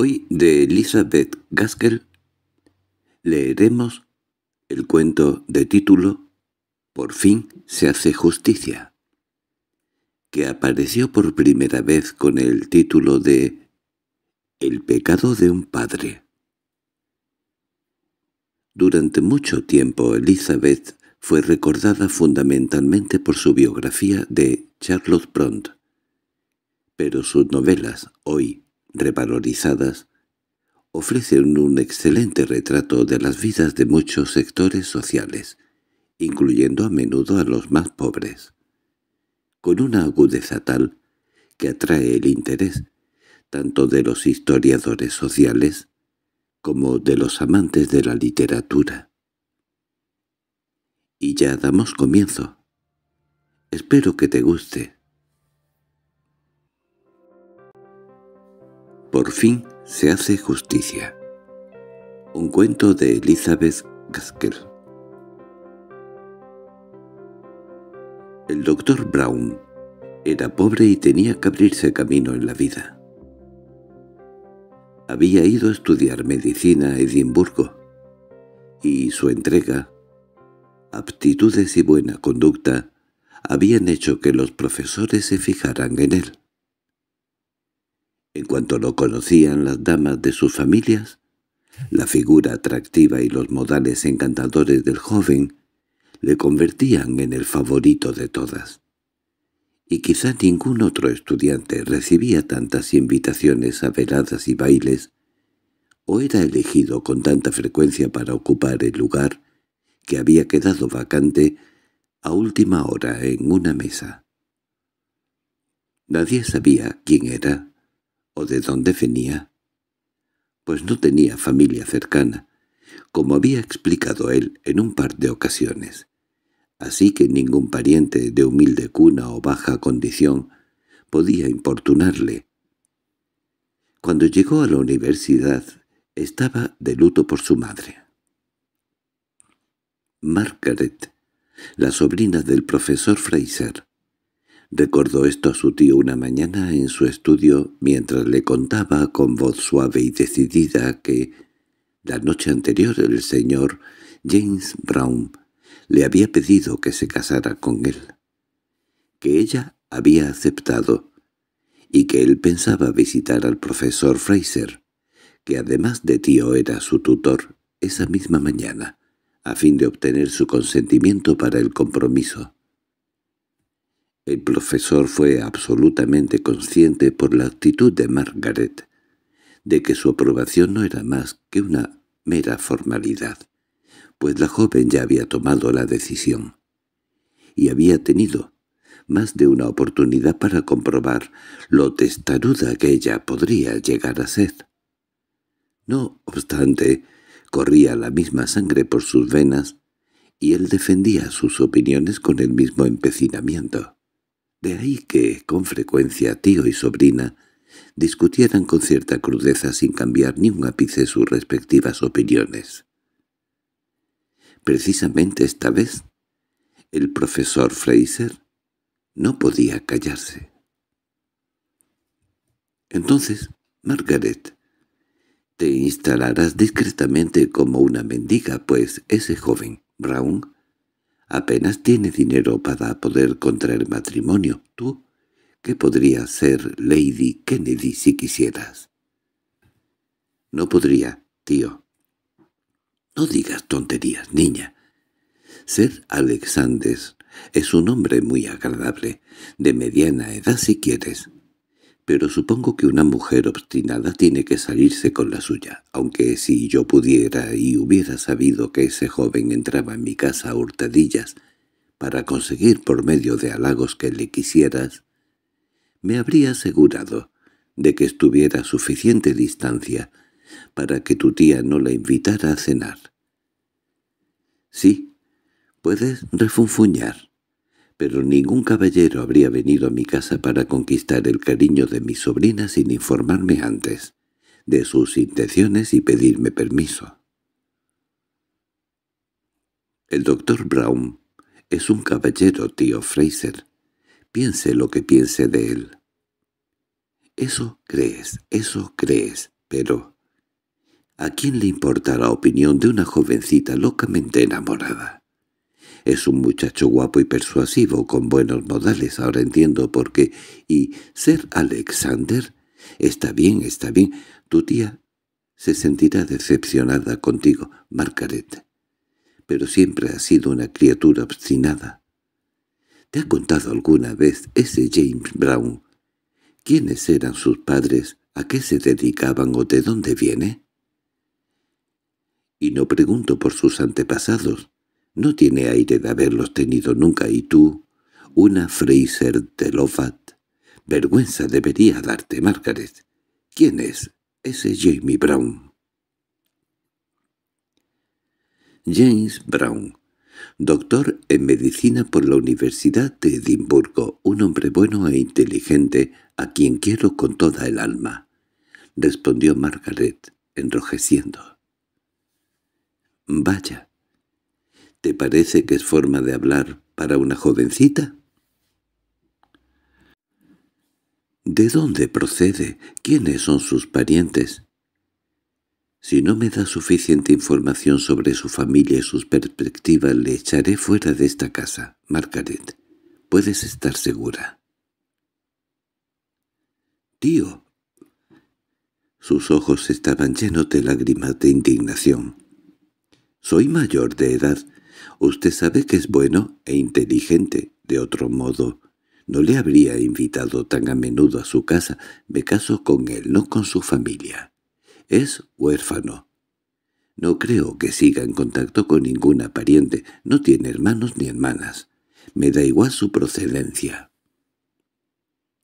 Hoy de Elizabeth Gaskell leeremos el cuento de título Por fin se hace justicia, que apareció por primera vez con el título de El pecado de un padre. Durante mucho tiempo Elizabeth fue recordada fundamentalmente por su biografía de Charlotte Bront, pero sus novelas, hoy revalorizadas, ofrecen un excelente retrato de las vidas de muchos sectores sociales, incluyendo a menudo a los más pobres, con una agudeza tal que atrae el interés tanto de los historiadores sociales como de los amantes de la literatura. Y ya damos comienzo. Espero que te guste. Por fin se hace justicia. Un cuento de Elizabeth Gaskell. El doctor Brown era pobre y tenía que abrirse camino en la vida. Había ido a estudiar medicina a Edimburgo, y su entrega, aptitudes y buena conducta habían hecho que los profesores se fijaran en él. En cuanto lo conocían las damas de sus familias, la figura atractiva y los modales encantadores del joven le convertían en el favorito de todas. Y quizá ningún otro estudiante recibía tantas invitaciones a veladas y bailes, o era elegido con tanta frecuencia para ocupar el lugar que había quedado vacante a última hora en una mesa. Nadie sabía quién era, o de dónde venía, pues no tenía familia cercana, como había explicado él en un par de ocasiones. Así que ningún pariente de humilde cuna o baja condición podía importunarle. Cuando llegó a la universidad estaba de luto por su madre. Margaret, la sobrina del profesor Fraser, Recordó esto a su tío una mañana en su estudio mientras le contaba con voz suave y decidida que la noche anterior el señor James Brown le había pedido que se casara con él, que ella había aceptado y que él pensaba visitar al profesor Fraser, que además de tío era su tutor, esa misma mañana, a fin de obtener su consentimiento para el compromiso. El profesor fue absolutamente consciente por la actitud de Margaret de que su aprobación no era más que una mera formalidad, pues la joven ya había tomado la decisión. Y había tenido más de una oportunidad para comprobar lo testaruda que ella podría llegar a ser. No obstante, corría la misma sangre por sus venas, y él defendía sus opiniones con el mismo empecinamiento. De ahí que, con frecuencia, tío y sobrina discutieran con cierta crudeza sin cambiar ni un ápice sus respectivas opiniones. Precisamente esta vez, el profesor Fraser no podía callarse. Entonces, Margaret, te instalarás discretamente como una mendiga, pues ese joven, Brown, Apenas tiene dinero para poder contraer matrimonio. Tú, ¿qué podrías ser Lady Kennedy si quisieras? No podría, tío. No digas tonterías, niña. Ser Alexander es un hombre muy agradable, de mediana edad si quieres pero supongo que una mujer obstinada tiene que salirse con la suya, aunque si yo pudiera y hubiera sabido que ese joven entraba en mi casa a hurtadillas para conseguir por medio de halagos que le quisieras, me habría asegurado de que estuviera a suficiente distancia para que tu tía no la invitara a cenar. Sí, puedes refunfuñar, pero ningún caballero habría venido a mi casa para conquistar el cariño de mi sobrina sin informarme antes de sus intenciones y pedirme permiso. El doctor Brown es un caballero, tío Fraser. Piense lo que piense de él. Eso crees, eso crees, pero... ¿A quién le importa la opinión de una jovencita locamente enamorada? Es un muchacho guapo y persuasivo, con buenos modales, ahora entiendo por qué. Y ser Alexander... Está bien, está bien. Tu tía se sentirá decepcionada contigo, Margaret. Pero siempre ha sido una criatura obstinada. ¿Te ha contado alguna vez ese James Brown? ¿Quiénes eran sus padres? ¿A qué se dedicaban o de dónde viene? Y no pregunto por sus antepasados. No tiene aire de haberlos tenido nunca y tú, una Fraser de Lovat. Vergüenza debería darte, Margaret. ¿Quién es ese Jamie Brown? James Brown, doctor en medicina por la Universidad de Edimburgo, un hombre bueno e inteligente a quien quiero con toda el alma, respondió Margaret, enrojeciendo. Vaya, ¿Te parece que es forma de hablar para una jovencita? ¿De dónde procede? ¿Quiénes son sus parientes? Si no me da suficiente información sobre su familia y sus perspectivas, le echaré fuera de esta casa, Margaret. Puedes estar segura. —Tío. Sus ojos estaban llenos de lágrimas de indignación. —Soy mayor de edad Usted sabe que es bueno e inteligente. De otro modo, no le habría invitado tan a menudo a su casa. Me caso con él, no con su familia. Es huérfano. No creo que siga en contacto con ninguna pariente. No tiene hermanos ni hermanas. Me da igual su procedencia.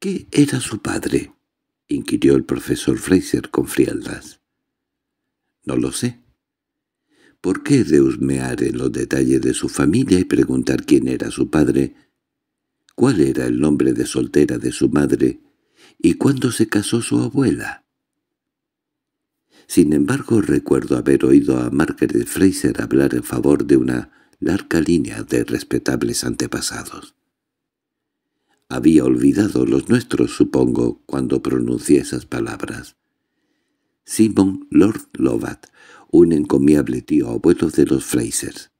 —¿Qué era su padre? —inquirió el profesor Fraser con frialdad. —No lo sé ¿Por qué deusmear en los detalles de su familia y preguntar quién era su padre? ¿Cuál era el nombre de soltera de su madre? ¿Y cuándo se casó su abuela? Sin embargo, recuerdo haber oído a Margaret Fraser hablar en favor de una larga línea de respetables antepasados. Había olvidado los nuestros, supongo, cuando pronuncié esas palabras. Simon Lord Lovat un encomiable tío abuelo de los Frasers.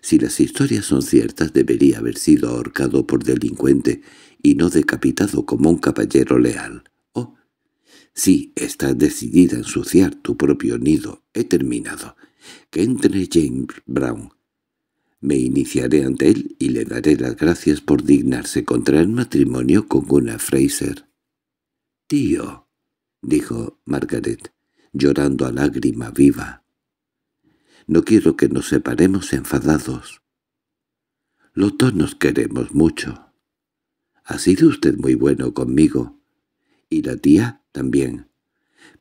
Si las historias son ciertas, debería haber sido ahorcado por delincuente y no decapitado como un caballero leal. Oh, sí, estás decidida a ensuciar tu propio nido. He terminado. Que entre James Brown. Me iniciaré ante él y le daré las gracias por dignarse contra el matrimonio con una Fraser. —Tío —dijo Margaret—, llorando a lágrima viva. No quiero que nos separemos enfadados. Los dos nos queremos mucho. Ha sido usted muy bueno conmigo. Y la tía también.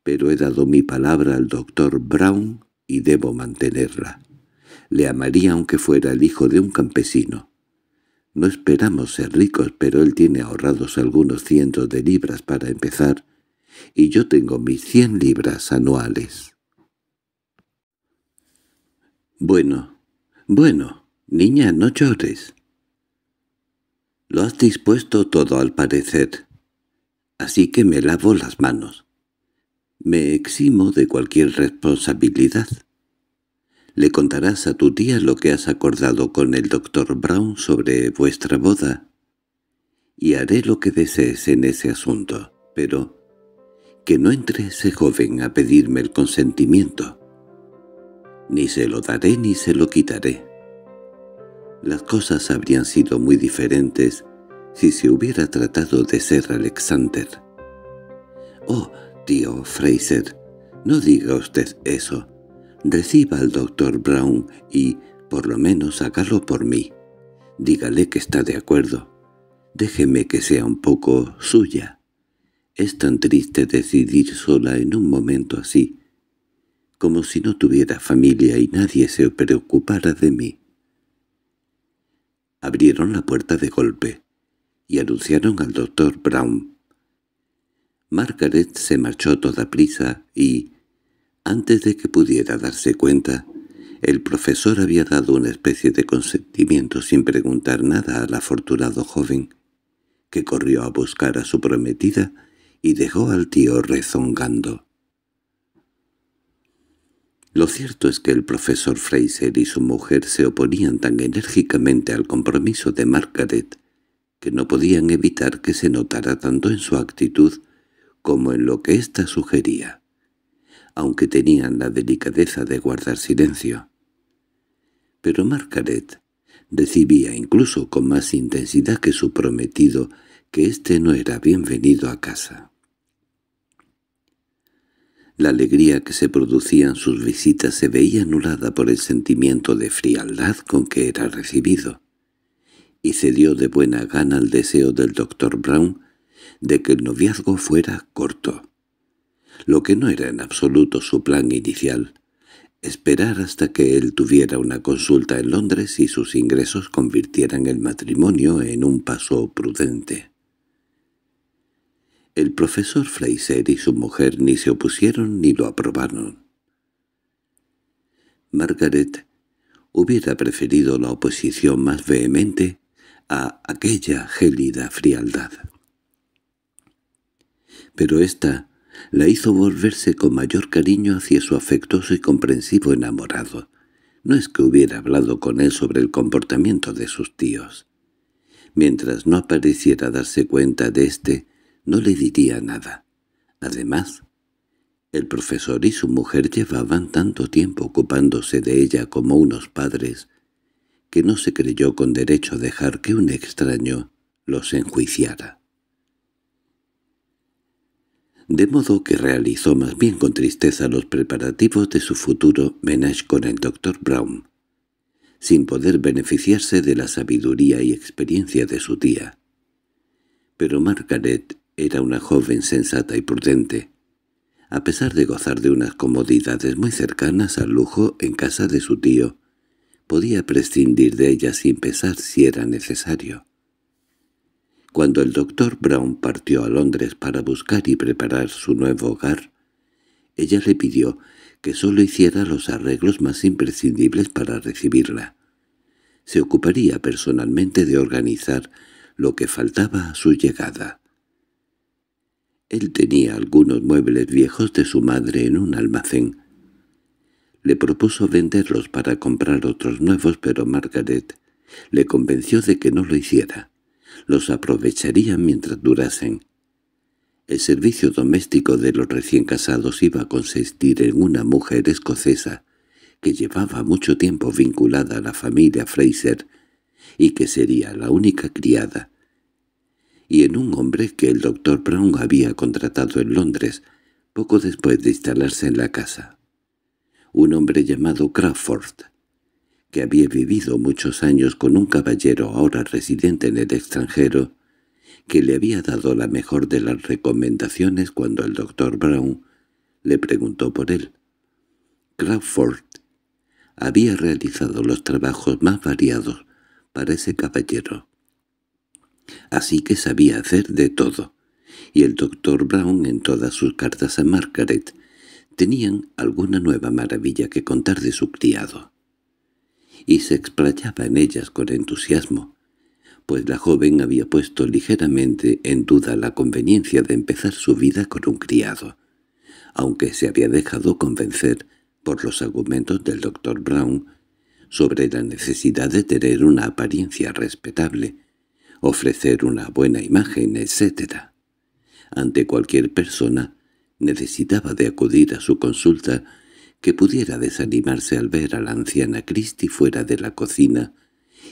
Pero he dado mi palabra al doctor Brown y debo mantenerla. Le amaría aunque fuera el hijo de un campesino. No esperamos ser ricos, pero él tiene ahorrados algunos cientos de libras para empezar, y yo tengo mis cien libras anuales. —Bueno, bueno, niña, no llores. —Lo has dispuesto todo al parecer, así que me lavo las manos. Me eximo de cualquier responsabilidad. Le contarás a tu tía lo que has acordado con el doctor Brown sobre vuestra boda. Y haré lo que desees en ese asunto, pero que no entre ese joven a pedirme el consentimiento. Ni se lo daré ni se lo quitaré. Las cosas habrían sido muy diferentes si se hubiera tratado de ser Alexander. —Oh, tío Fraser, no diga usted eso. Reciba al doctor Brown y, por lo menos, hágalo por mí. Dígale que está de acuerdo. Déjeme que sea un poco suya. Es tan triste decidir sola en un momento así, como si no tuviera familia y nadie se preocupara de mí. Abrieron la puerta de golpe y anunciaron al doctor Brown. Margaret se marchó toda prisa y, antes de que pudiera darse cuenta, el profesor había dado una especie de consentimiento sin preguntar nada al afortunado joven, que corrió a buscar a su prometida y dejó al tío rezongando. Lo cierto es que el profesor Fraser y su mujer se oponían tan enérgicamente al compromiso de Margaret que no podían evitar que se notara tanto en su actitud como en lo que ésta sugería, aunque tenían la delicadeza de guardar silencio. Pero Margaret recibía incluso con más intensidad que su prometido que éste no era bienvenido a casa. La alegría que se producían sus visitas se veía anulada por el sentimiento de frialdad con que era recibido, y cedió de buena gana al deseo del doctor Brown de que el noviazgo fuera corto, lo que no era en absoluto su plan inicial, esperar hasta que él tuviera una consulta en Londres y sus ingresos convirtieran el matrimonio en un paso prudente. El profesor Fleiser y su mujer ni se opusieron ni lo aprobaron. Margaret hubiera preferido la oposición más vehemente a aquella gélida frialdad. Pero esta la hizo volverse con mayor cariño hacia su afectuoso y comprensivo enamorado. No es que hubiera hablado con él sobre el comportamiento de sus tíos. Mientras no apareciera darse cuenta de éste, no le diría nada. Además, el profesor y su mujer llevaban tanto tiempo ocupándose de ella como unos padres, que no se creyó con derecho dejar que un extraño los enjuiciara. De modo que realizó más bien con tristeza los preparativos de su futuro menage con el doctor Brown, sin poder beneficiarse de la sabiduría y experiencia de su tía. Pero Margaret era una joven sensata y prudente. A pesar de gozar de unas comodidades muy cercanas al lujo en casa de su tío, podía prescindir de ella sin pesar si era necesario. Cuando el doctor Brown partió a Londres para buscar y preparar su nuevo hogar, ella le pidió que solo hiciera los arreglos más imprescindibles para recibirla. Se ocuparía personalmente de organizar lo que faltaba a su llegada. Él tenía algunos muebles viejos de su madre en un almacén. Le propuso venderlos para comprar otros nuevos, pero Margaret le convenció de que no lo hiciera. Los aprovecharía mientras durasen. El servicio doméstico de los recién casados iba a consistir en una mujer escocesa que llevaba mucho tiempo vinculada a la familia Fraser y que sería la única criada y en un hombre que el doctor Brown había contratado en Londres, poco después de instalarse en la casa. Un hombre llamado Crawford, que había vivido muchos años con un caballero ahora residente en el extranjero, que le había dado la mejor de las recomendaciones cuando el doctor Brown le preguntó por él. Crawford había realizado los trabajos más variados para ese caballero, así que sabía hacer de todo. Y el doctor Brown en todas sus cartas a Margaret tenían alguna nueva maravilla que contar de su criado. Y se explayaba en ellas con entusiasmo, pues la joven había puesto ligeramente en duda la conveniencia de empezar su vida con un criado, aunque se había dejado convencer por los argumentos del doctor Brown sobre la necesidad de tener una apariencia respetable, ofrecer una buena imagen, etc. Ante cualquier persona, necesitaba de acudir a su consulta, que pudiera desanimarse al ver a la anciana Christie fuera de la cocina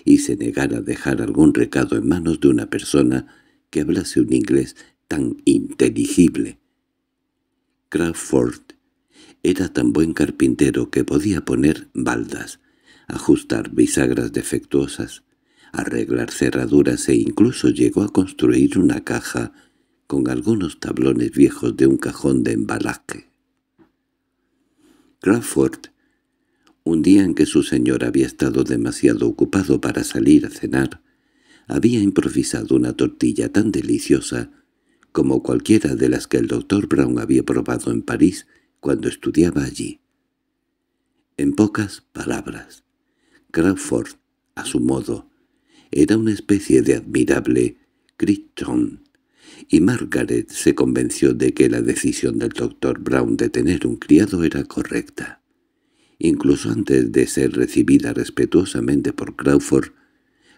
y se negara a dejar algún recado en manos de una persona que hablase un inglés tan inteligible. Crawford era tan buen carpintero que podía poner baldas, ajustar bisagras defectuosas, arreglar cerraduras e incluso llegó a construir una caja con algunos tablones viejos de un cajón de embalaje. Crawford, un día en que su señor había estado demasiado ocupado para salir a cenar, había improvisado una tortilla tan deliciosa como cualquiera de las que el doctor Brown había probado en París cuando estudiaba allí. En pocas palabras, Crawford, a su modo, era una especie de admirable Crichton, y Margaret se convenció de que la decisión del doctor Brown de tener un criado era correcta. Incluso antes de ser recibida respetuosamente por Crawford,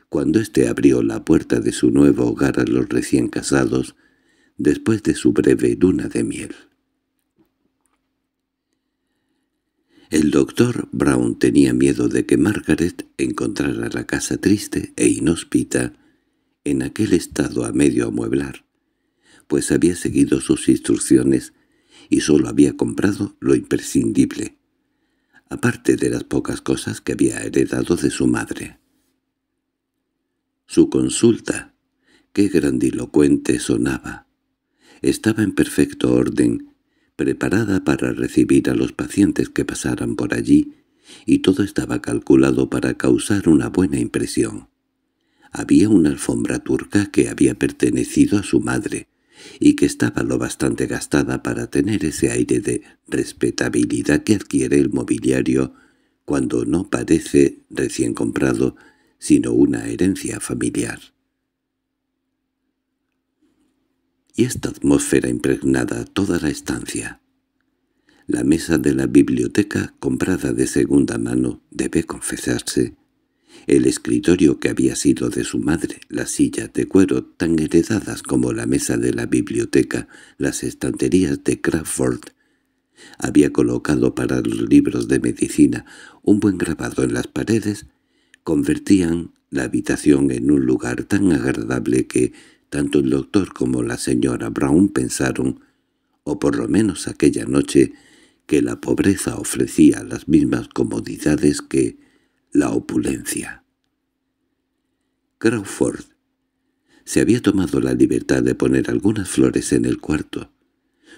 cuando éste abrió la puerta de su nuevo hogar a los recién casados, después de su breve luna de miel. El doctor Brown tenía miedo de que Margaret encontrara la casa triste e inhóspita en aquel estado a medio amueblar, pues había seguido sus instrucciones y solo había comprado lo imprescindible, aparte de las pocas cosas que había heredado de su madre. Su consulta, qué grandilocuente sonaba, estaba en perfecto orden preparada para recibir a los pacientes que pasaran por allí, y todo estaba calculado para causar una buena impresión. Había una alfombra turca que había pertenecido a su madre, y que estaba lo bastante gastada para tener ese aire de respetabilidad que adquiere el mobiliario cuando no parece recién comprado, sino una herencia familiar. esta atmósfera impregnada toda la estancia. La mesa de la biblioteca, comprada de segunda mano, debe confesarse. El escritorio que había sido de su madre, las sillas de cuero tan heredadas como la mesa de la biblioteca, las estanterías de Crawford, había colocado para los libros de medicina un buen grabado en las paredes, convertían la habitación en un lugar tan agradable que tanto el doctor como la señora Brown pensaron, o por lo menos aquella noche, que la pobreza ofrecía las mismas comodidades que la opulencia. Crawford se había tomado la libertad de poner algunas flores en el cuarto,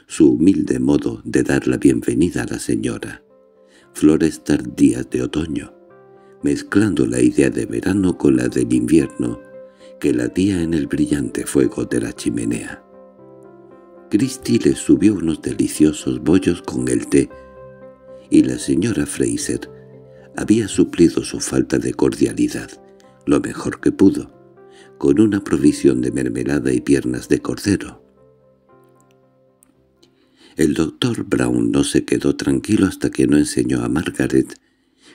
su humilde modo de dar la bienvenida a la señora, flores tardías de otoño, mezclando la idea de verano con la del invierno, que latía en el brillante fuego de la chimenea. Christie le subió unos deliciosos bollos con el té, y la señora Fraser había suplido su falta de cordialidad lo mejor que pudo, con una provisión de mermelada y piernas de cordero. El doctor Brown no se quedó tranquilo hasta que no enseñó a Margaret,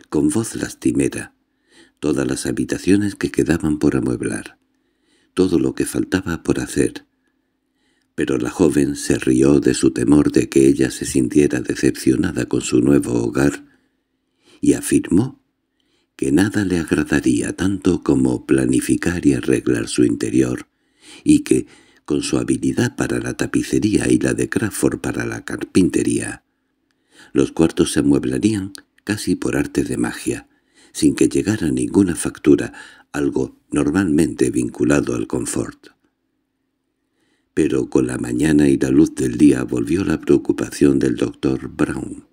con voz lastimera, todas las habitaciones que quedaban por amueblar todo lo que faltaba por hacer. Pero la joven se rió de su temor de que ella se sintiera decepcionada con su nuevo hogar y afirmó que nada le agradaría tanto como planificar y arreglar su interior, y que, con su habilidad para la tapicería y la de Crawford para la carpintería, los cuartos se amueblarían casi por arte de magia, sin que llegara ninguna factura, algo normalmente vinculado al confort. Pero con la mañana y la luz del día volvió la preocupación del doctor Brown.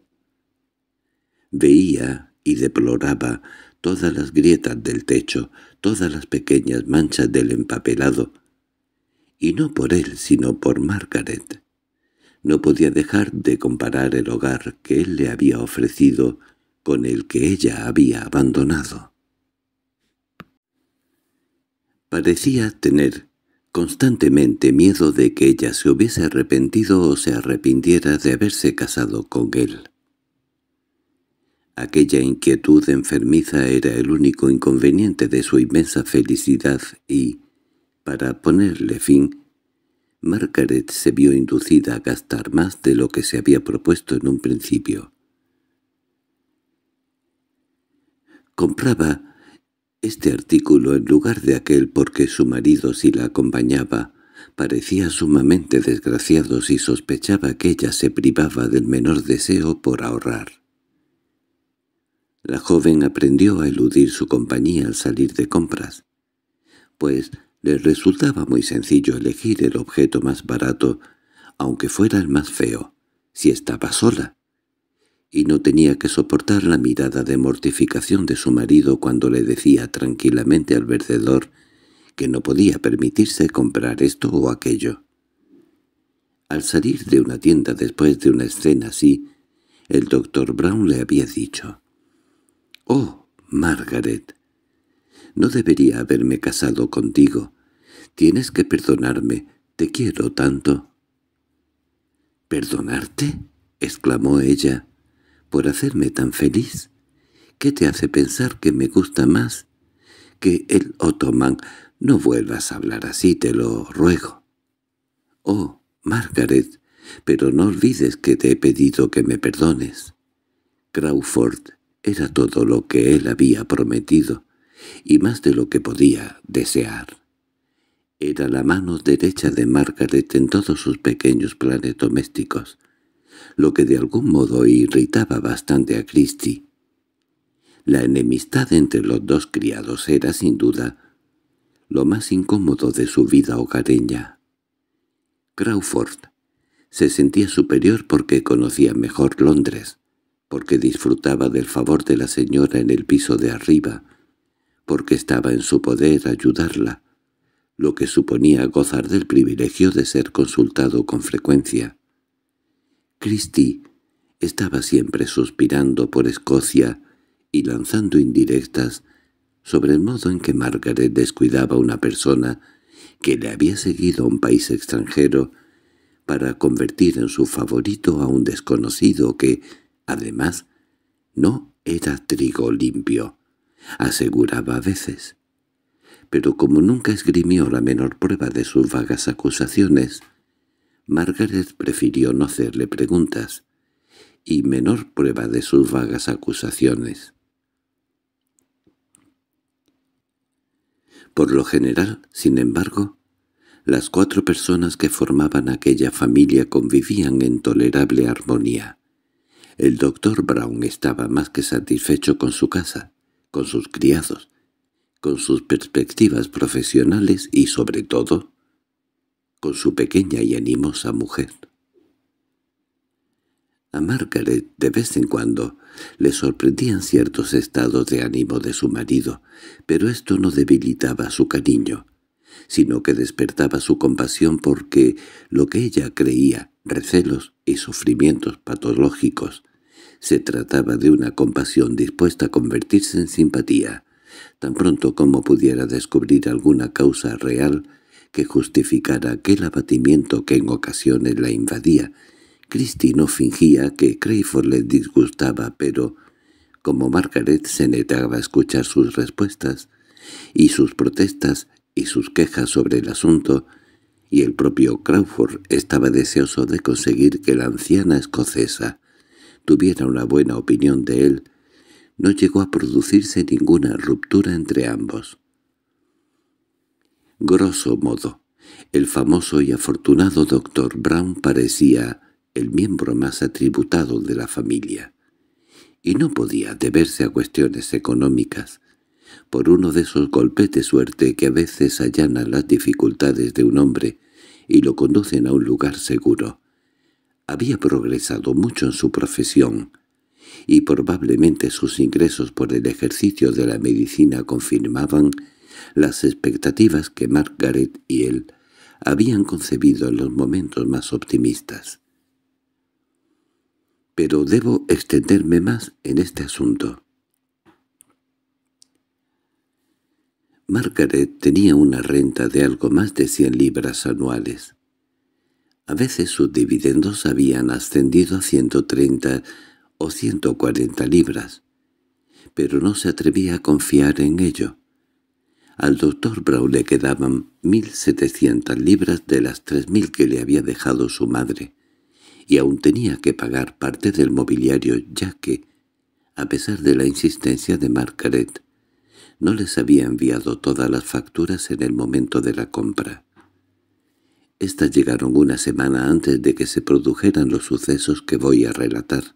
Veía y deploraba todas las grietas del techo, todas las pequeñas manchas del empapelado, y no por él sino por Margaret. No podía dejar de comparar el hogar que él le había ofrecido con el que ella había abandonado. Parecía tener constantemente miedo de que ella se hubiese arrepentido o se arrepintiera de haberse casado con él. Aquella inquietud enfermiza era el único inconveniente de su inmensa felicidad y, para ponerle fin, Margaret se vio inducida a gastar más de lo que se había propuesto en un principio. Compraba este artículo, en lugar de aquel porque su marido si la acompañaba, parecía sumamente desgraciado si sospechaba que ella se privaba del menor deseo por ahorrar. La joven aprendió a eludir su compañía al salir de compras, pues le resultaba muy sencillo elegir el objeto más barato, aunque fuera el más feo, si estaba sola y no tenía que soportar la mirada de mortificación de su marido cuando le decía tranquilamente al vendedor que no podía permitirse comprar esto o aquello. Al salir de una tienda después de una escena así, el doctor Brown le había dicho «Oh, Margaret, no debería haberme casado contigo. Tienes que perdonarme. Te quiero tanto». «¿Perdonarte?» exclamó ella por hacerme tan feliz? ¿Qué te hace pensar que me gusta más que el otomán? No vuelvas a hablar así, te lo ruego. Oh, Margaret, pero no olvides que te he pedido que me perdones. Crawford era todo lo que él había prometido, y más de lo que podía desear. Era la mano derecha de Margaret en todos sus pequeños planes domésticos, lo que de algún modo irritaba bastante a Christie. La enemistad entre los dos criados era, sin duda, lo más incómodo de su vida hogareña. Crawford se sentía superior porque conocía mejor Londres, porque disfrutaba del favor de la señora en el piso de arriba, porque estaba en su poder ayudarla, lo que suponía gozar del privilegio de ser consultado con frecuencia. Christie estaba siempre suspirando por Escocia y lanzando indirectas sobre el modo en que Margaret descuidaba a una persona que le había seguido a un país extranjero para convertir en su favorito a un desconocido que, además, no era trigo limpio, aseguraba a veces. Pero como nunca esgrimió la menor prueba de sus vagas acusaciones, Margaret prefirió no hacerle preguntas, y menor prueba de sus vagas acusaciones. Por lo general, sin embargo, las cuatro personas que formaban aquella familia convivían en tolerable armonía. El doctor Brown estaba más que satisfecho con su casa, con sus criados, con sus perspectivas profesionales y, sobre todo, su pequeña y animosa mujer. A Margaret de vez en cuando le sorprendían ciertos estados de ánimo de su marido, pero esto no debilitaba su cariño, sino que despertaba su compasión porque lo que ella creía, recelos y sufrimientos patológicos, se trataba de una compasión dispuesta a convertirse en simpatía, tan pronto como pudiera descubrir alguna causa real que justificara aquel abatimiento que en ocasiones la invadía. Christie no fingía que Crayford le disgustaba, pero como Margaret se negaba a escuchar sus respuestas y sus protestas y sus quejas sobre el asunto, y el propio Crawford estaba deseoso de conseguir que la anciana escocesa tuviera una buena opinión de él, no llegó a producirse ninguna ruptura entre ambos. Grosso modo, el famoso y afortunado doctor Brown parecía el miembro más atributado de la familia, y no podía deberse a cuestiones económicas, por uno de esos golpes de suerte que a veces allanan las dificultades de un hombre y lo conducen a un lugar seguro. Había progresado mucho en su profesión, y probablemente sus ingresos por el ejercicio de la medicina confirmaban las expectativas que Margaret y él habían concebido en los momentos más optimistas. Pero debo extenderme más en este asunto. Margaret tenía una renta de algo más de 100 libras anuales. A veces sus dividendos habían ascendido a 130 o 140 libras, pero no se atrevía a confiar en ello. Al doctor Brown le quedaban 1.700 libras de las 3.000 que le había dejado su madre, y aún tenía que pagar parte del mobiliario ya que, a pesar de la insistencia de Margaret, no les había enviado todas las facturas en el momento de la compra. Estas llegaron una semana antes de que se produjeran los sucesos que voy a relatar.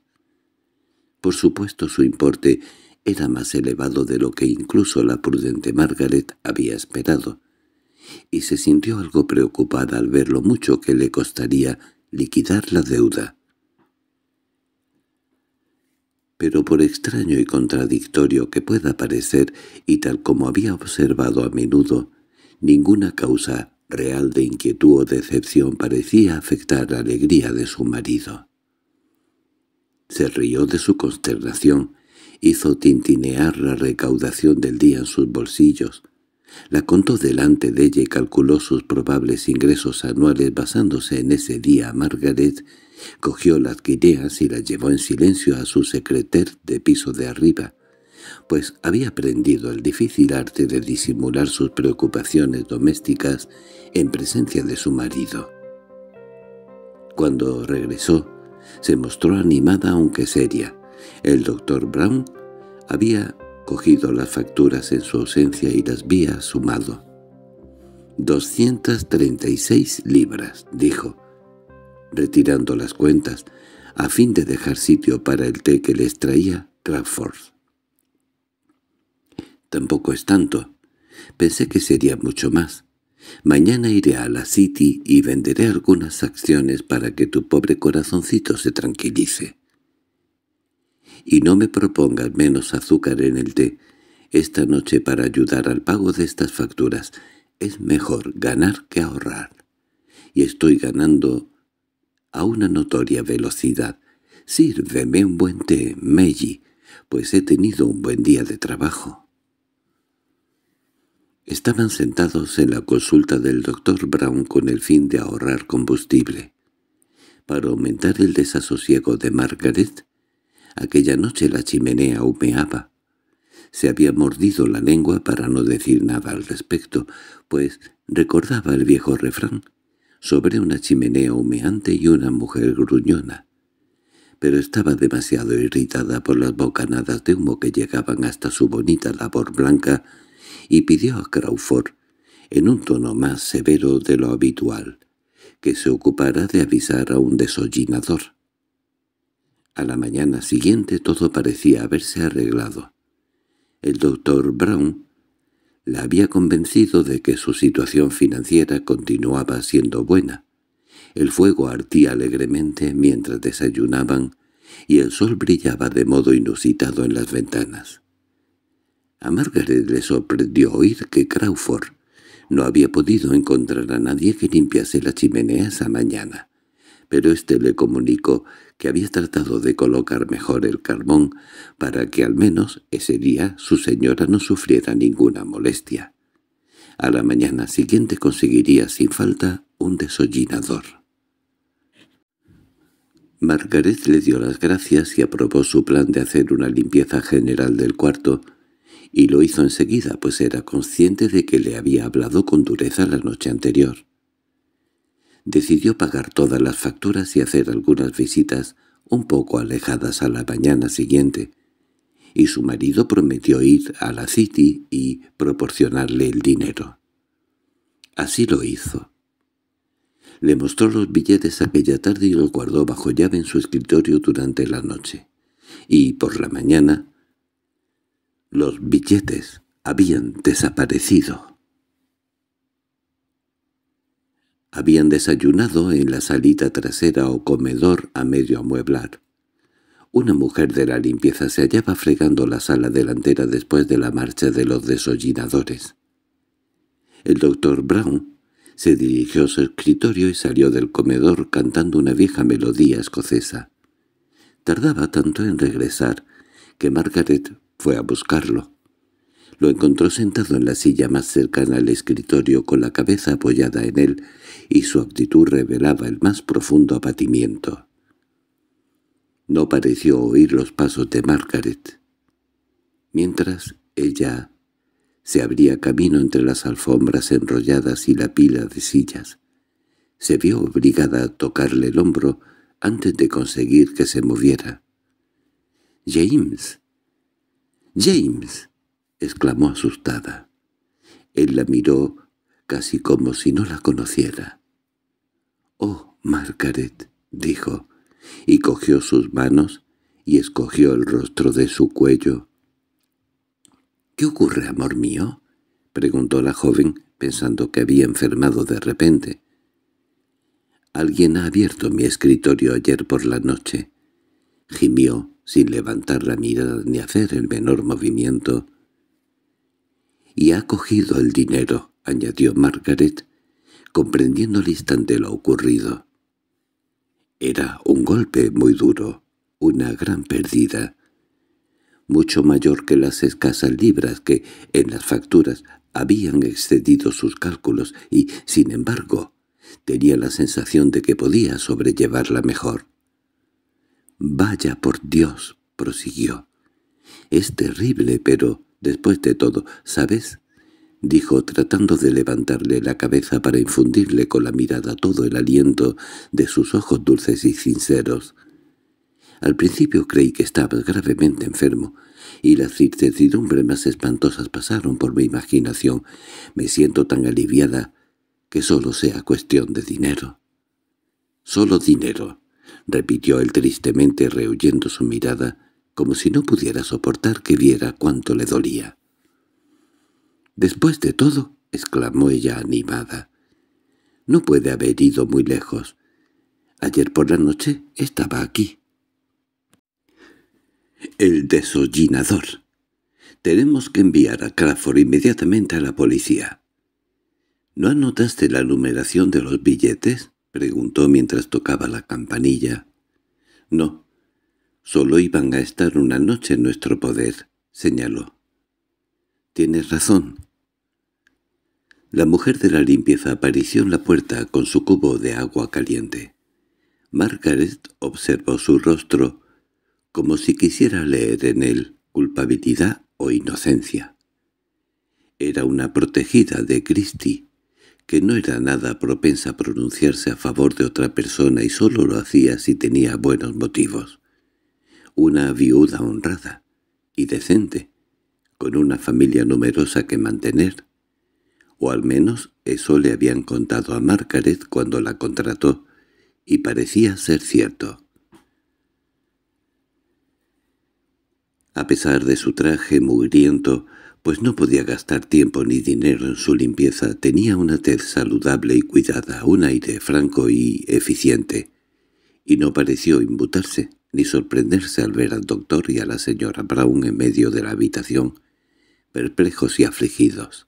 Por supuesto su importe era más elevado de lo que incluso la prudente Margaret había esperado, y se sintió algo preocupada al ver lo mucho que le costaría liquidar la deuda. Pero por extraño y contradictorio que pueda parecer, y tal como había observado a menudo, ninguna causa real de inquietud o decepción parecía afectar la alegría de su marido. Se rió de su consternación, Hizo tintinear la recaudación del día en sus bolsillos. La contó delante de ella y calculó sus probables ingresos anuales basándose en ese día. Margaret cogió las guineas y las llevó en silencio a su secreter de piso de arriba, pues había aprendido el difícil arte de disimular sus preocupaciones domésticas en presencia de su marido. Cuando regresó, se mostró animada aunque seria. El doctor Brown había cogido las facturas en su ausencia y las había sumado. —236 libras —dijo, retirando las cuentas, a fin de dejar sitio para el té que les traía Crawford. —Tampoco es tanto. Pensé que sería mucho más. Mañana iré a la City y venderé algunas acciones para que tu pobre corazoncito se tranquilice y no me propongas menos azúcar en el té esta noche para ayudar al pago de estas facturas. Es mejor ganar que ahorrar. Y estoy ganando a una notoria velocidad. Sírveme un buen té, Meiji, pues he tenido un buen día de trabajo. Estaban sentados en la consulta del doctor Brown con el fin de ahorrar combustible. Para aumentar el desasosiego de Margaret, Aquella noche la chimenea humeaba. Se había mordido la lengua para no decir nada al respecto, pues recordaba el viejo refrán, sobre una chimenea humeante y una mujer gruñona. Pero estaba demasiado irritada por las bocanadas de humo que llegaban hasta su bonita labor blanca y pidió a Crawford, en un tono más severo de lo habitual, que se ocupara de avisar a un desollinador. A la mañana siguiente todo parecía haberse arreglado. El doctor Brown la había convencido de que su situación financiera continuaba siendo buena. El fuego ardía alegremente mientras desayunaban y el sol brillaba de modo inusitado en las ventanas. A Margaret le sorprendió oír que Crawford no había podido encontrar a nadie que limpiase la chimenea esa mañana, pero éste le comunicó que había tratado de colocar mejor el carbón para que al menos ese día su señora no sufriera ninguna molestia. A la mañana siguiente conseguiría sin falta un desollinador. Margaret le dio las gracias y aprobó su plan de hacer una limpieza general del cuarto, y lo hizo enseguida pues era consciente de que le había hablado con dureza la noche anterior decidió pagar todas las facturas y hacer algunas visitas un poco alejadas a la mañana siguiente, y su marido prometió ir a la City y proporcionarle el dinero. Así lo hizo. Le mostró los billetes aquella tarde y los guardó bajo llave en su escritorio durante la noche. Y por la mañana, los billetes habían desaparecido. Habían desayunado en la salita trasera o comedor a medio amueblar. Una mujer de la limpieza se hallaba fregando la sala delantera después de la marcha de los desollinadores. El doctor Brown se dirigió a su escritorio y salió del comedor cantando una vieja melodía escocesa. Tardaba tanto en regresar que Margaret fue a buscarlo. Lo encontró sentado en la silla más cercana al escritorio con la cabeza apoyada en él y su actitud revelaba el más profundo abatimiento. No pareció oír los pasos de Margaret. Mientras ella se abría camino entre las alfombras enrolladas y la pila de sillas, se vio obligada a tocarle el hombro antes de conseguir que se moviera. —¡James! —¡James! exclamó asustada. Él la miró casi como si no la conociera. —Oh, Margaret —dijo, y cogió sus manos y escogió el rostro de su cuello. —¿Qué ocurre, amor mío? —preguntó la joven, pensando que había enfermado de repente. —Alguien ha abierto mi escritorio ayer por la noche. Gimió, sin levantar la mirada ni hacer el menor movimiento. —Y ha cogido el dinero —añadió Margaret, comprendiendo al instante lo ocurrido. Era un golpe muy duro, una gran pérdida, mucho mayor que las escasas libras que, en las facturas, habían excedido sus cálculos y, sin embargo, tenía la sensación de que podía sobrellevarla mejor. «Vaya por Dios», prosiguió. «Es terrible, pero Después de todo, ¿sabes? dijo tratando de levantarle la cabeza para infundirle con la mirada todo el aliento de sus ojos dulces y sinceros. Al principio creí que estabas gravemente enfermo, y las incertidumbres más espantosas pasaron por mi imaginación. Me siento tan aliviada que solo sea cuestión de dinero. —Solo dinero —repitió él tristemente rehuyendo su mirada— como si no pudiera soportar que viera cuánto le dolía. —Después de todo —exclamó ella animada—, no puede haber ido muy lejos. Ayer por la noche estaba aquí. —El desollinador. Tenemos que enviar a Crawford inmediatamente a la policía. —¿No anotaste la numeración de los billetes? —preguntó mientras tocaba la campanilla. —No Solo iban a estar una noche en nuestro poder, señaló. Tienes razón. La mujer de la limpieza apareció en la puerta con su cubo de agua caliente. Margaret observó su rostro como si quisiera leer en él culpabilidad o inocencia. Era una protegida de Christie, que no era nada propensa a pronunciarse a favor de otra persona y solo lo hacía si tenía buenos motivos una viuda honrada y decente, con una familia numerosa que mantener. O al menos eso le habían contado a Margaret cuando la contrató, y parecía ser cierto. A pesar de su traje mugriento, pues no podía gastar tiempo ni dinero en su limpieza, tenía una tez saludable y cuidada, un aire franco y eficiente, y no pareció imbutarse ni sorprenderse al ver al doctor y a la señora Brown en medio de la habitación, perplejos y afligidos.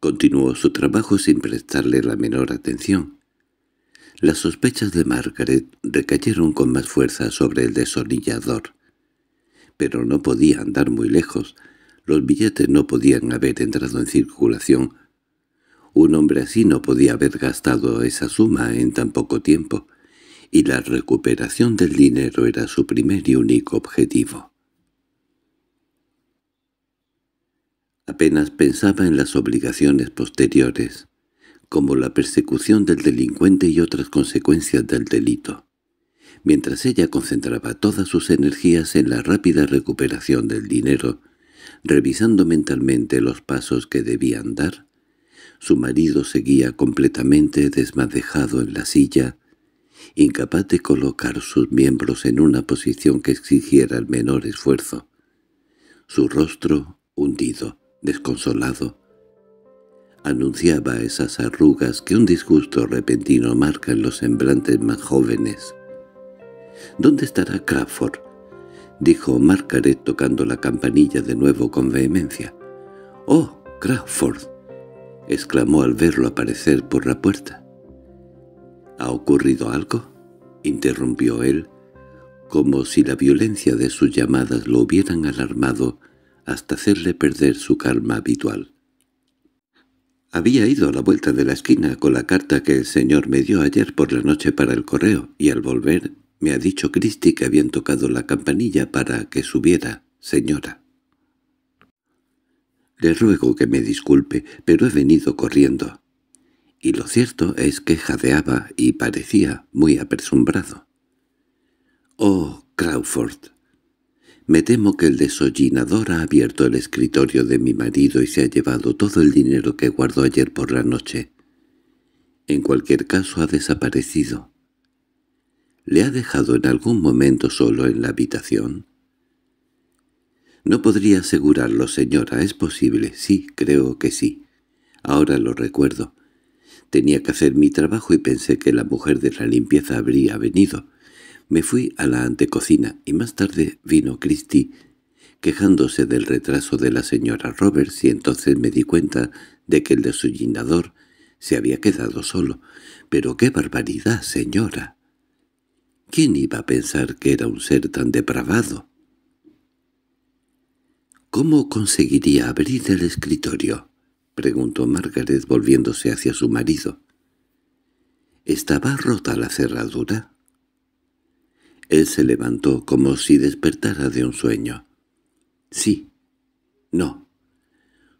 Continuó su trabajo sin prestarle la menor atención. Las sospechas de Margaret recayeron con más fuerza sobre el desornillador. Pero no podía andar muy lejos, los billetes no podían haber entrado en circulación. Un hombre así no podía haber gastado esa suma en tan poco tiempo, y la recuperación del dinero era su primer y único objetivo. Apenas pensaba en las obligaciones posteriores, como la persecución del delincuente y otras consecuencias del delito, mientras ella concentraba todas sus energías en la rápida recuperación del dinero, revisando mentalmente los pasos que debían dar, su marido seguía completamente desmadejado en la silla, incapaz de colocar sus miembros en una posición que exigiera el menor esfuerzo. Su rostro, hundido, desconsolado, anunciaba esas arrugas que un disgusto repentino marca en los semblantes más jóvenes. —¿Dónde estará Crawford? —dijo Margaret tocando la campanilla de nuevo con vehemencia. —¡Oh, Crawford! —exclamó al verlo aparecer por la puerta. —¿Ha ocurrido algo? —interrumpió él, como si la violencia de sus llamadas lo hubieran alarmado hasta hacerle perder su calma habitual. Había ido a la vuelta de la esquina con la carta que el señor me dio ayer por la noche para el correo, y al volver me ha dicho Cristi que habían tocado la campanilla para que subiera, señora. Le ruego que me disculpe, pero he venido corriendo y lo cierto es que jadeaba y parecía muy apresumbrado. —¡Oh, Crawford! Me temo que el desollinador ha abierto el escritorio de mi marido y se ha llevado todo el dinero que guardó ayer por la noche. En cualquier caso ha desaparecido. ¿Le ha dejado en algún momento solo en la habitación? No podría asegurarlo, señora. Es posible. Sí, creo que sí. Ahora lo recuerdo. Tenía que hacer mi trabajo y pensé que la mujer de la limpieza habría venido. Me fui a la antecocina y más tarde vino Christie, quejándose del retraso de la señora Roberts y entonces me di cuenta de que el desullinador se había quedado solo. —¡Pero qué barbaridad, señora! ¿Quién iba a pensar que era un ser tan depravado? —¿Cómo conseguiría abrir el escritorio? —preguntó Margaret volviéndose hacia su marido. —¿Estaba rota la cerradura? Él se levantó como si despertara de un sueño. —Sí. —No.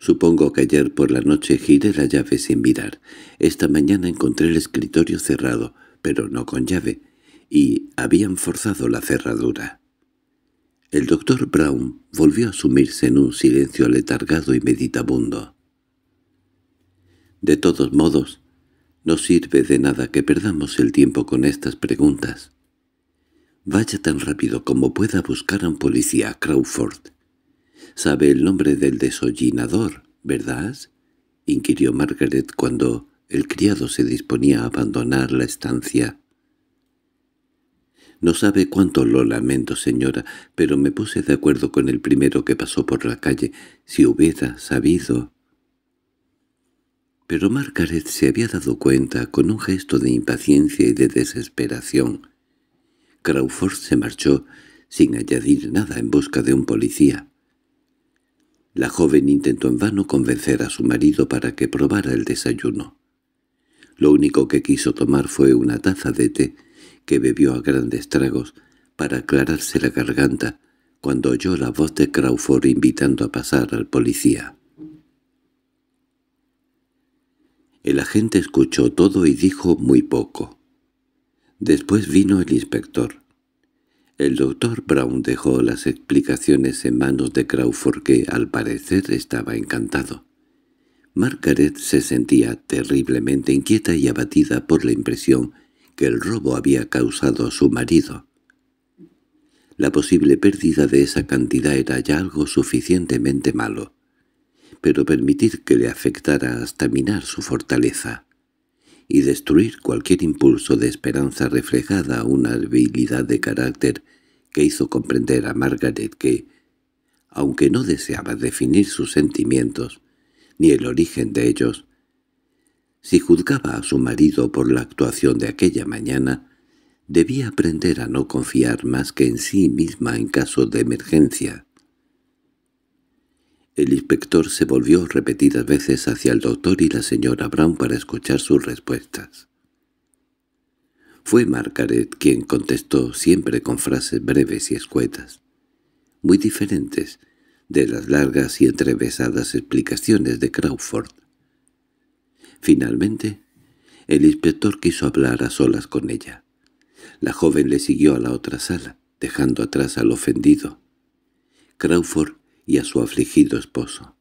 Supongo que ayer por la noche giré la llave sin mirar. Esta mañana encontré el escritorio cerrado, pero no con llave, y habían forzado la cerradura. El doctor Brown volvió a sumirse en un silencio letargado y meditabundo. De todos modos, no sirve de nada que perdamos el tiempo con estas preguntas. Vaya tan rápido como pueda buscar a un policía Crawford. —¿Sabe el nombre del desollinador, verdad? —inquirió Margaret cuando el criado se disponía a abandonar la estancia. —No sabe cuánto lo lamento, señora, pero me puse de acuerdo con el primero que pasó por la calle. Si hubiera sabido... Pero Margaret se había dado cuenta con un gesto de impaciencia y de desesperación. Crawford se marchó sin añadir nada en busca de un policía. La joven intentó en vano convencer a su marido para que probara el desayuno. Lo único que quiso tomar fue una taza de té, que bebió a grandes tragos, para aclararse la garganta, cuando oyó la voz de Crawford invitando a pasar al policía. El agente escuchó todo y dijo muy poco. Después vino el inspector. El doctor Brown dejó las explicaciones en manos de Crawford que, al parecer, estaba encantado. Margaret se sentía terriblemente inquieta y abatida por la impresión que el robo había causado a su marido. La posible pérdida de esa cantidad era ya algo suficientemente malo, pero permitir que le afectara hasta minar su fortaleza y destruir cualquier impulso de esperanza reflejada a una debilidad de carácter que hizo comprender a Margaret que, aunque no deseaba definir sus sentimientos, ni el origen de ellos, si juzgaba a su marido por la actuación de aquella mañana, debía aprender a no confiar más que en sí misma en caso de emergencia. El inspector se volvió repetidas veces hacia el doctor y la señora Brown para escuchar sus respuestas. Fue Margaret quien contestó siempre con frases breves y escuetas, muy diferentes de las largas y entrevesadas explicaciones de Crawford. Finalmente, el inspector quiso hablar a solas con ella. La joven le siguió a la otra sala, dejando atrás al ofendido. Crawford y a su afligido esposo.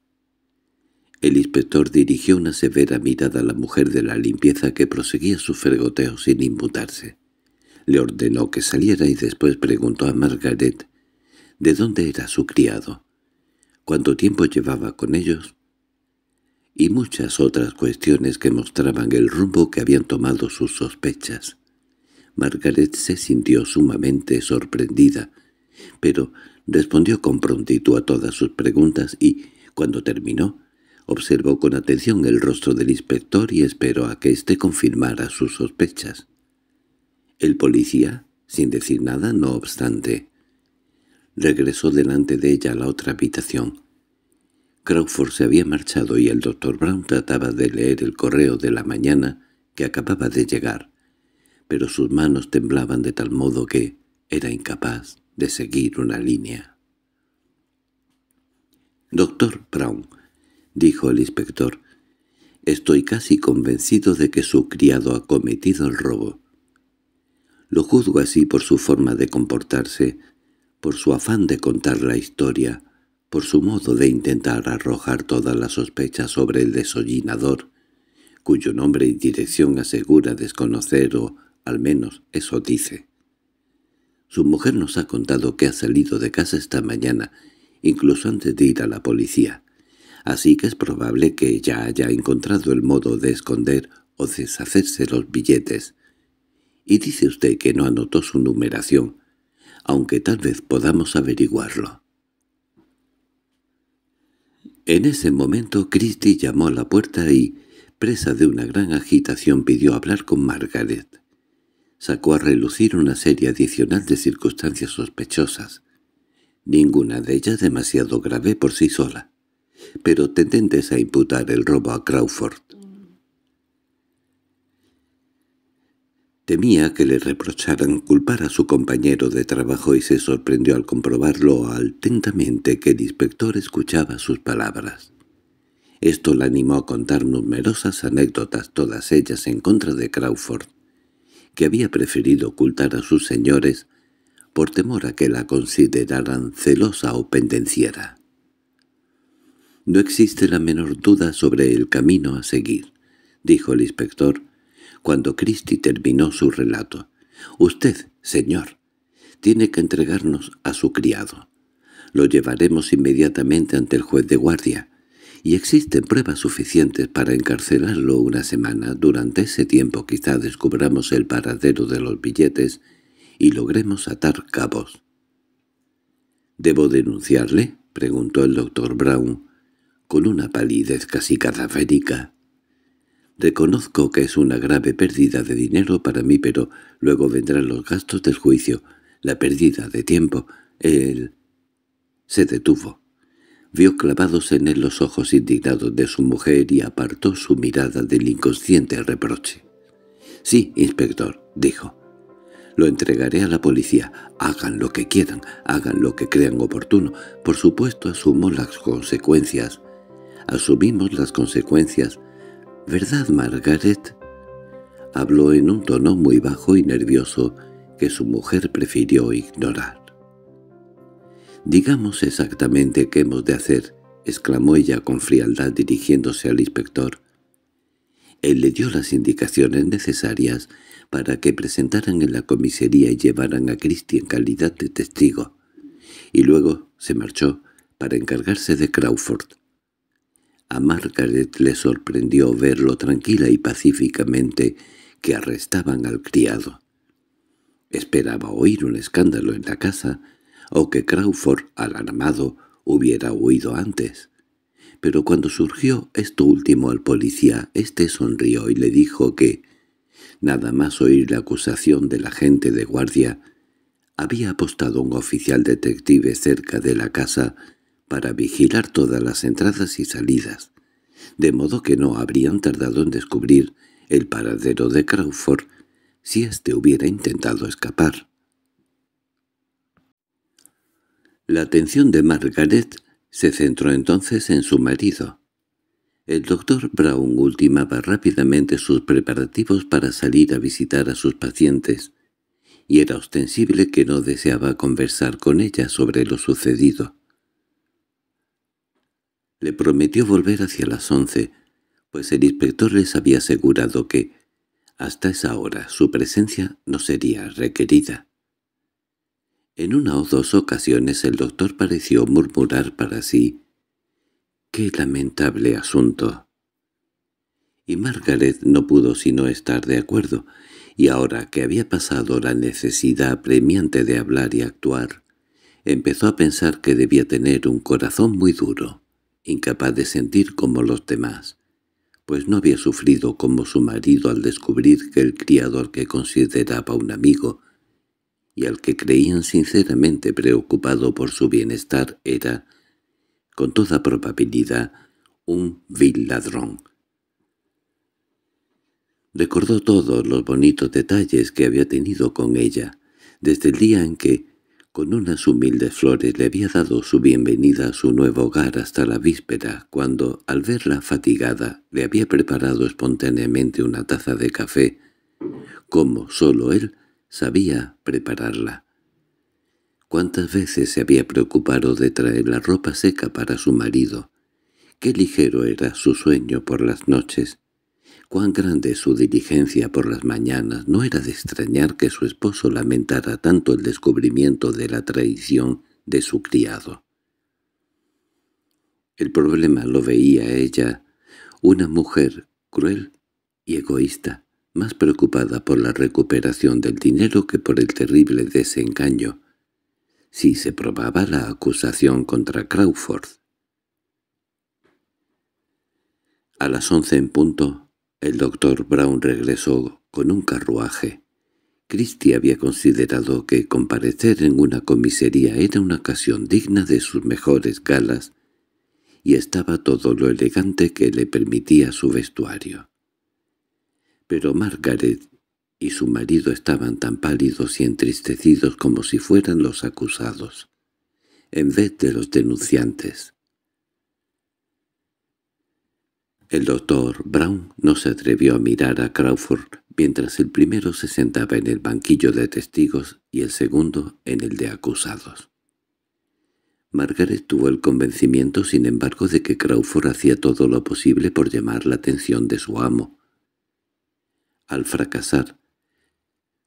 El inspector dirigió una severa mirada a la mujer de la limpieza que proseguía su fregoteo sin imputarse. Le ordenó que saliera y después preguntó a Margaret de dónde era su criado, cuánto tiempo llevaba con ellos y muchas otras cuestiones que mostraban el rumbo que habían tomado sus sospechas. Margaret se sintió sumamente sorprendida, pero Respondió con prontitud a todas sus preguntas y, cuando terminó, observó con atención el rostro del inspector y esperó a que éste confirmara sus sospechas. El policía, sin decir nada, no obstante, regresó delante de ella a la otra habitación. Crawford se había marchado y el doctor Brown trataba de leer el correo de la mañana que acababa de llegar, pero sus manos temblaban de tal modo que era incapaz de seguir una línea. «Doctor Brown», dijo el inspector, «estoy casi convencido de que su criado ha cometido el robo. Lo juzgo así por su forma de comportarse, por su afán de contar la historia, por su modo de intentar arrojar toda las sospechas sobre el desollinador, cuyo nombre y dirección asegura desconocer o, al menos, eso dice. Su mujer nos ha contado que ha salido de casa esta mañana, incluso antes de ir a la policía. Así que es probable que ya haya encontrado el modo de esconder o deshacerse los billetes. Y dice usted que no anotó su numeración, aunque tal vez podamos averiguarlo. En ese momento Christie llamó a la puerta y, presa de una gran agitación, pidió hablar con Margaret sacó a relucir una serie adicional de circunstancias sospechosas, ninguna de ellas demasiado grave por sí sola, pero tendentes a imputar el robo a Crawford. Temía que le reprocharan culpar a su compañero de trabajo y se sorprendió al comprobarlo atentamente que el inspector escuchaba sus palabras. Esto la animó a contar numerosas anécdotas, todas ellas en contra de Crawford, que había preferido ocultar a sus señores por temor a que la consideraran celosa o pendenciera. No existe la menor duda sobre el camino a seguir, dijo el inspector, cuando Christie terminó su relato. Usted, señor, tiene que entregarnos a su criado. Lo llevaremos inmediatamente ante el juez de guardia y existen pruebas suficientes para encarcelarlo una semana. Durante ese tiempo quizá descubramos el paradero de los billetes y logremos atar cabos. —¿Debo denunciarle? —preguntó el doctor Brown, con una palidez casi cadavérica. —Reconozco que es una grave pérdida de dinero para mí, pero luego vendrán los gastos del juicio, la pérdida de tiempo, el... Se detuvo vio clavados en él los ojos indignados de su mujer y apartó su mirada del inconsciente reproche. —Sí, inspector —dijo—, lo entregaré a la policía. Hagan lo que quieran, hagan lo que crean oportuno. Por supuesto asumo las consecuencias. Asumimos las consecuencias. —¿Verdad, Margaret? Habló en un tono muy bajo y nervioso que su mujer prefirió ignorar. —Digamos exactamente qué hemos de hacer —exclamó ella con frialdad dirigiéndose al inspector. Él le dio las indicaciones necesarias para que presentaran en la comisaría y llevaran a Christie en calidad de testigo, y luego se marchó para encargarse de Crawford. A Margaret le sorprendió verlo tranquila y pacíficamente que arrestaban al criado. Esperaba oír un escándalo en la casa, o que Crawford, alarmado, hubiera huido antes. Pero cuando surgió esto último al policía, éste sonrió y le dijo que, nada más oír la acusación del agente de guardia, había apostado un oficial detective cerca de la casa para vigilar todas las entradas y salidas, de modo que no habrían tardado en descubrir el paradero de Crawford si éste hubiera intentado escapar. La atención de Margaret se centró entonces en su marido. El doctor Brown ultimaba rápidamente sus preparativos para salir a visitar a sus pacientes, y era ostensible que no deseaba conversar con ella sobre lo sucedido. Le prometió volver hacia las once, pues el inspector les había asegurado que, hasta esa hora, su presencia no sería requerida. En una o dos ocasiones el doctor pareció murmurar para sí, «¡Qué lamentable asunto!» Y Margaret no pudo sino estar de acuerdo, y ahora que había pasado la necesidad apremiante de hablar y actuar, empezó a pensar que debía tener un corazón muy duro, incapaz de sentir como los demás, pues no había sufrido como su marido al descubrir que el criador que consideraba un amigo y al que creían sinceramente preocupado por su bienestar era, con toda probabilidad, un vil ladrón. Recordó todos los bonitos detalles que había tenido con ella, desde el día en que, con unas humildes flores, le había dado su bienvenida a su nuevo hogar hasta la víspera, cuando, al verla fatigada, le había preparado espontáneamente una taza de café, como solo él Sabía prepararla. ¿Cuántas veces se había preocupado de traer la ropa seca para su marido? Qué ligero era su sueño por las noches. Cuán grande su diligencia por las mañanas. No era de extrañar que su esposo lamentara tanto el descubrimiento de la traición de su criado. El problema lo veía ella, una mujer cruel y egoísta, más preocupada por la recuperación del dinero que por el terrible desengaño, si se probaba la acusación contra Crawford. A las once en punto, el doctor Brown regresó con un carruaje. Christie había considerado que comparecer en una comisaría era una ocasión digna de sus mejores galas, y estaba todo lo elegante que le permitía su vestuario. Pero Margaret y su marido estaban tan pálidos y entristecidos como si fueran los acusados, en vez de los denunciantes. El doctor Brown no se atrevió a mirar a Crawford mientras el primero se sentaba en el banquillo de testigos y el segundo en el de acusados. Margaret tuvo el convencimiento, sin embargo, de que Crawford hacía todo lo posible por llamar la atención de su amo, al fracasar,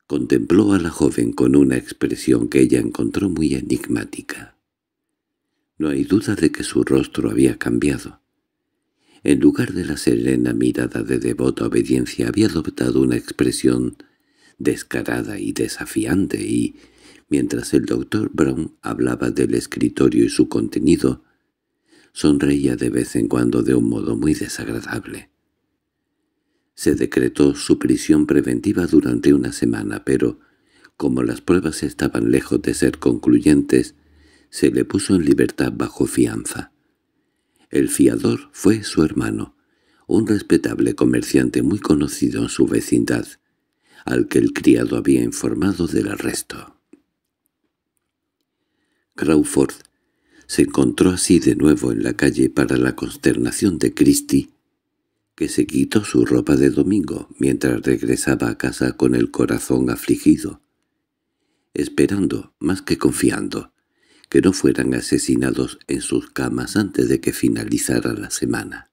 contempló a la joven con una expresión que ella encontró muy enigmática. No hay duda de que su rostro había cambiado. En lugar de la serena mirada de devota obediencia había adoptado una expresión descarada y desafiante y, mientras el doctor Brown hablaba del escritorio y su contenido, sonreía de vez en cuando de un modo muy desagradable. Se decretó su prisión preventiva durante una semana, pero, como las pruebas estaban lejos de ser concluyentes, se le puso en libertad bajo fianza. El fiador fue su hermano, un respetable comerciante muy conocido en su vecindad, al que el criado había informado del arresto. Crawford se encontró así de nuevo en la calle para la consternación de Christie que se quitó su ropa de domingo mientras regresaba a casa con el corazón afligido, esperando, más que confiando, que no fueran asesinados en sus camas antes de que finalizara la semana.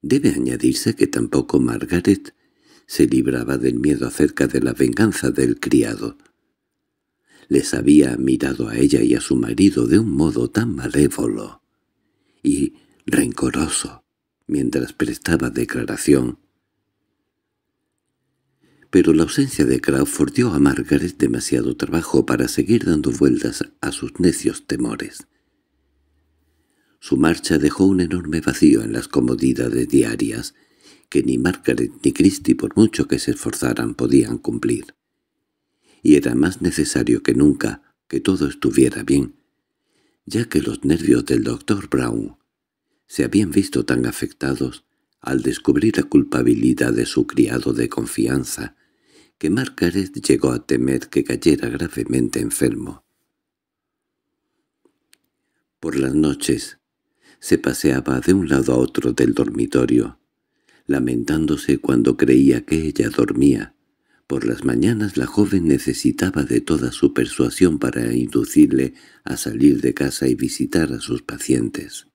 Debe añadirse que tampoco Margaret se libraba del miedo acerca de la venganza del criado. Les había mirado a ella y a su marido de un modo tan malévolo y rencoroso mientras prestaba declaración. Pero la ausencia de Crawford dio a Margaret demasiado trabajo para seguir dando vueltas a sus necios temores. Su marcha dejó un enorme vacío en las comodidades diarias, que ni Margaret ni Christie por mucho que se esforzaran podían cumplir. Y era más necesario que nunca que todo estuviera bien, ya que los nervios del doctor Brown se habían visto tan afectados al descubrir la culpabilidad de su criado de confianza, que Marcaret llegó a temer que cayera gravemente enfermo. Por las noches se paseaba de un lado a otro del dormitorio, lamentándose cuando creía que ella dormía. Por las mañanas la joven necesitaba de toda su persuasión para inducirle a salir de casa y visitar a sus pacientes.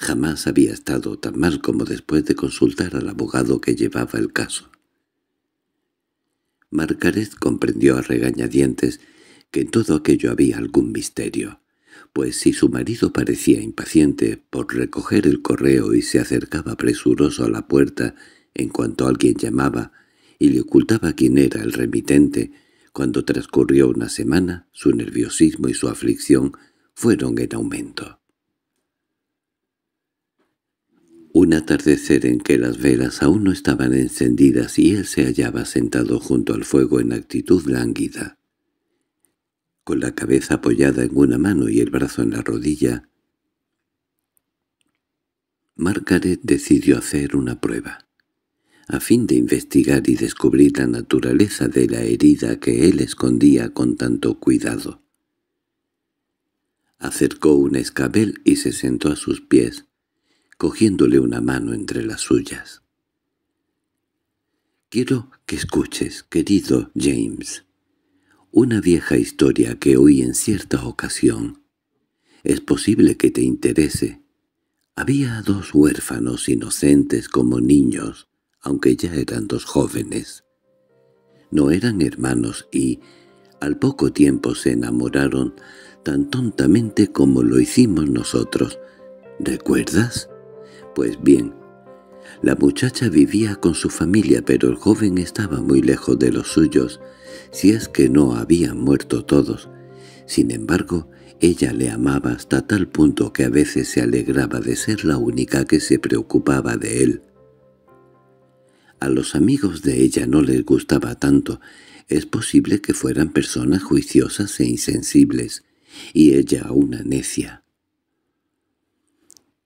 Jamás había estado tan mal como después de consultar al abogado que llevaba el caso. Margaret comprendió a regañadientes que en todo aquello había algún misterio, pues si su marido parecía impaciente por recoger el correo y se acercaba presuroso a la puerta en cuanto alguien llamaba y le ocultaba quién era el remitente, cuando transcurrió una semana su nerviosismo y su aflicción fueron en aumento. Un atardecer en que las velas aún no estaban encendidas y él se hallaba sentado junto al fuego en actitud lánguida. Con la cabeza apoyada en una mano y el brazo en la rodilla, Margaret decidió hacer una prueba a fin de investigar y descubrir la naturaleza de la herida que él escondía con tanto cuidado. Acercó un escabel y se sentó a sus pies, cogiéndole una mano entre las suyas. «Quiero que escuches, querido James, una vieja historia que oí en cierta ocasión. Es posible que te interese. Había dos huérfanos inocentes como niños, aunque ya eran dos jóvenes. No eran hermanos y, al poco tiempo se enamoraron tan tontamente como lo hicimos nosotros. ¿Recuerdas? Pues bien, la muchacha vivía con su familia, pero el joven estaba muy lejos de los suyos, si es que no habían muerto todos. Sin embargo, ella le amaba hasta tal punto que a veces se alegraba de ser la única que se preocupaba de él. A los amigos de ella no les gustaba tanto. Es posible que fueran personas juiciosas e insensibles, y ella una necia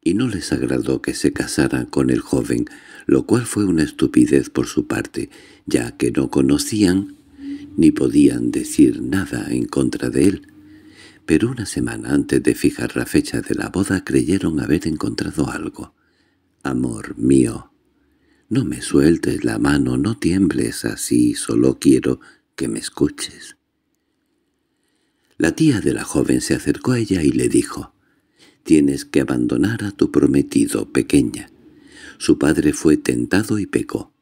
y no les agradó que se casaran con el joven, lo cual fue una estupidez por su parte, ya que no conocían ni podían decir nada en contra de él. Pero una semana antes de fijar la fecha de la boda creyeron haber encontrado algo. «Amor mío, no me sueltes la mano, no tiembles así, solo quiero que me escuches». La tía de la joven se acercó a ella y le dijo, Tienes que abandonar a tu prometido, pequeña. Su padre fue tentado y pecó,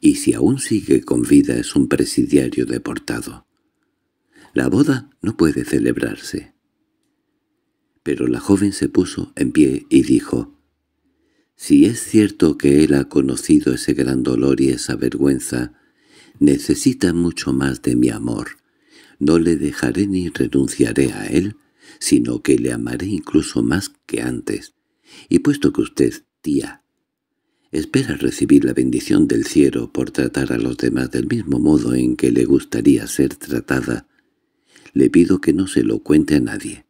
y si aún sigue con vida es un presidiario deportado. La boda no puede celebrarse. Pero la joven se puso en pie y dijo, «Si es cierto que él ha conocido ese gran dolor y esa vergüenza, necesita mucho más de mi amor. No le dejaré ni renunciaré a él» sino que le amaré incluso más que antes. Y puesto que usted, tía, espera recibir la bendición del cielo por tratar a los demás del mismo modo en que le gustaría ser tratada, le pido que no se lo cuente a nadie.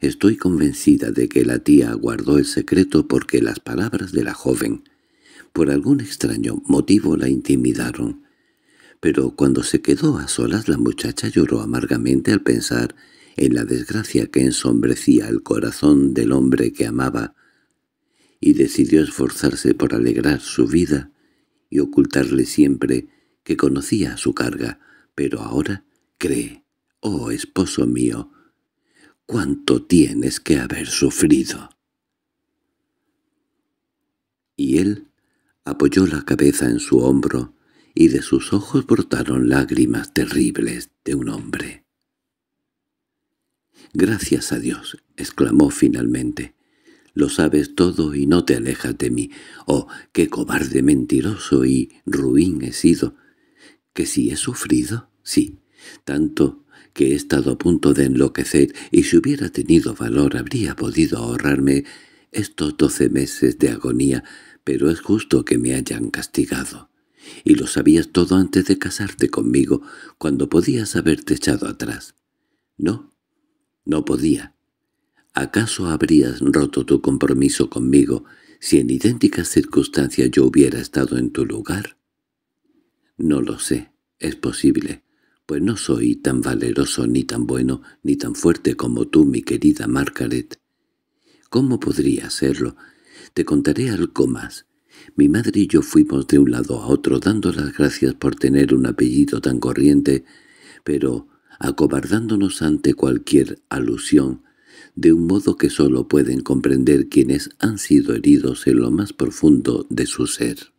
Estoy convencida de que la tía guardó el secreto porque las palabras de la joven, por algún extraño motivo, la intimidaron. Pero cuando se quedó a solas la muchacha lloró amargamente al pensar en la desgracia que ensombrecía el corazón del hombre que amaba, y decidió esforzarse por alegrar su vida y ocultarle siempre que conocía su carga, pero ahora cree, oh esposo mío, cuánto tienes que haber sufrido. Y él apoyó la cabeza en su hombro, y de sus ojos brotaron lágrimas terribles de un hombre. «Gracias a Dios», exclamó finalmente. «Lo sabes todo y no te alejas de mí. Oh, qué cobarde mentiroso y ruin he sido. Que si he sufrido, sí, tanto que he estado a punto de enloquecer y si hubiera tenido valor habría podido ahorrarme estos doce meses de agonía, pero es justo que me hayan castigado. Y lo sabías todo antes de casarte conmigo, cuando podías haberte echado atrás. No, no podía. ¿Acaso habrías roto tu compromiso conmigo si en idénticas circunstancias yo hubiera estado en tu lugar? No lo sé, es posible, pues no soy tan valeroso ni tan bueno ni tan fuerte como tú, mi querida Margaret. ¿Cómo podría serlo? Te contaré algo más. Mi madre y yo fuimos de un lado a otro dando las gracias por tener un apellido tan corriente, pero acobardándonos ante cualquier alusión, de un modo que sólo pueden comprender quienes han sido heridos en lo más profundo de su ser.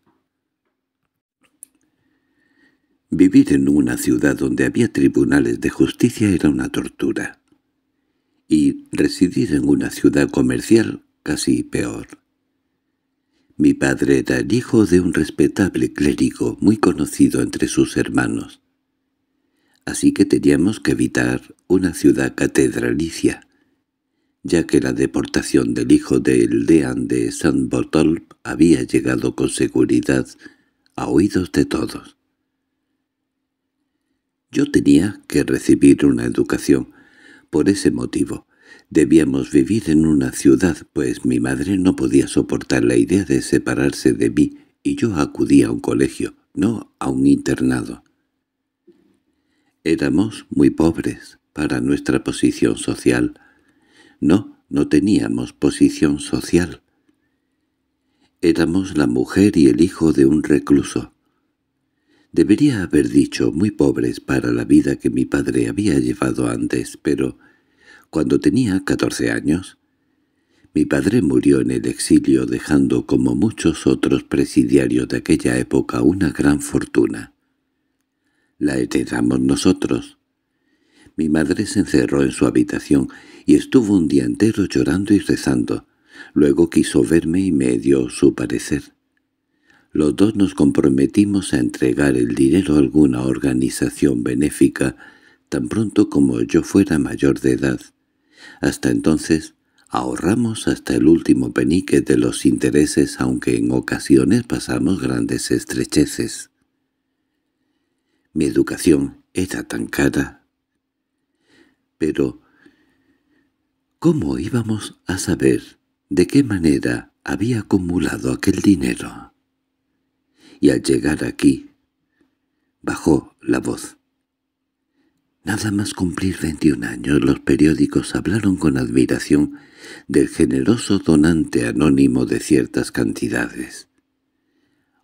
Vivir en una ciudad donde había tribunales de justicia era una tortura, y residir en una ciudad comercial casi peor. Mi padre era el hijo de un respetable clérigo muy conocido entre sus hermanos, así que teníamos que evitar una ciudad catedralicia, ya que la deportación del hijo del deán de San Botolp había llegado con seguridad a oídos de todos. Yo tenía que recibir una educación. Por ese motivo, debíamos vivir en una ciudad, pues mi madre no podía soportar la idea de separarse de mí y yo acudí a un colegio, no a un internado. Éramos muy pobres para nuestra posición social. No, no teníamos posición social. Éramos la mujer y el hijo de un recluso. Debería haber dicho muy pobres para la vida que mi padre había llevado antes, pero cuando tenía catorce años, mi padre murió en el exilio dejando como muchos otros presidiarios de aquella época una gran fortuna la heredamos nosotros. Mi madre se encerró en su habitación y estuvo un día entero llorando y rezando. Luego quiso verme y me dio su parecer. Los dos nos comprometimos a entregar el dinero a alguna organización benéfica tan pronto como yo fuera mayor de edad. Hasta entonces ahorramos hasta el último penique de los intereses aunque en ocasiones pasamos grandes estrecheces. Mi educación era tan cara. Pero, ¿cómo íbamos a saber de qué manera había acumulado aquel dinero? Y al llegar aquí, bajó la voz. Nada más cumplir veintiún años, los periódicos hablaron con admiración del generoso donante anónimo de ciertas cantidades.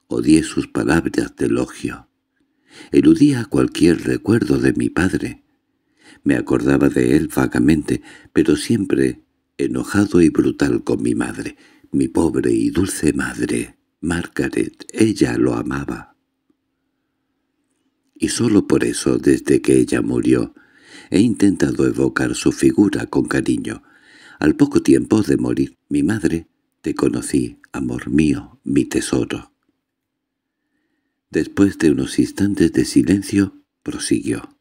Odié sus palabras de elogio. Eludía cualquier recuerdo de mi padre. Me acordaba de él vagamente, pero siempre enojado y brutal con mi madre, mi pobre y dulce madre, Margaret, ella lo amaba. Y solo por eso, desde que ella murió, he intentado evocar su figura con cariño. Al poco tiempo de morir, mi madre, te conocí, amor mío, mi tesoro. Después de unos instantes de silencio, prosiguió.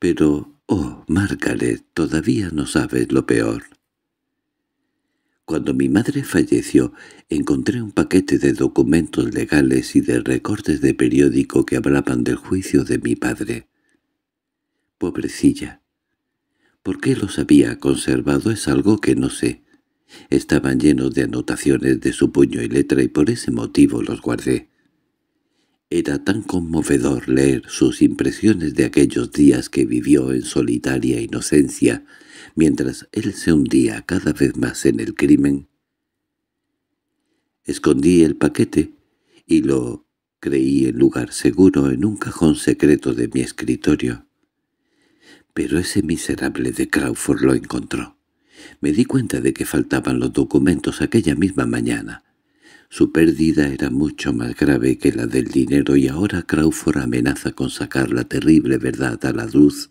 —Pero, oh, Margaret, todavía no sabes lo peor. Cuando mi madre falleció, encontré un paquete de documentos legales y de recortes de periódico que hablaban del juicio de mi padre. Pobrecilla. ¿Por qué los había conservado es algo que no sé. Estaban llenos de anotaciones de su puño y letra y por ese motivo los guardé. Era tan conmovedor leer sus impresiones de aquellos días que vivió en solitaria inocencia, mientras él se hundía cada vez más en el crimen. Escondí el paquete y lo creí en lugar seguro en un cajón secreto de mi escritorio. Pero ese miserable de Crawford lo encontró. Me di cuenta de que faltaban los documentos aquella misma mañana. Su pérdida era mucho más grave que la del dinero y ahora Crawford amenaza con sacar la terrible verdad a la luz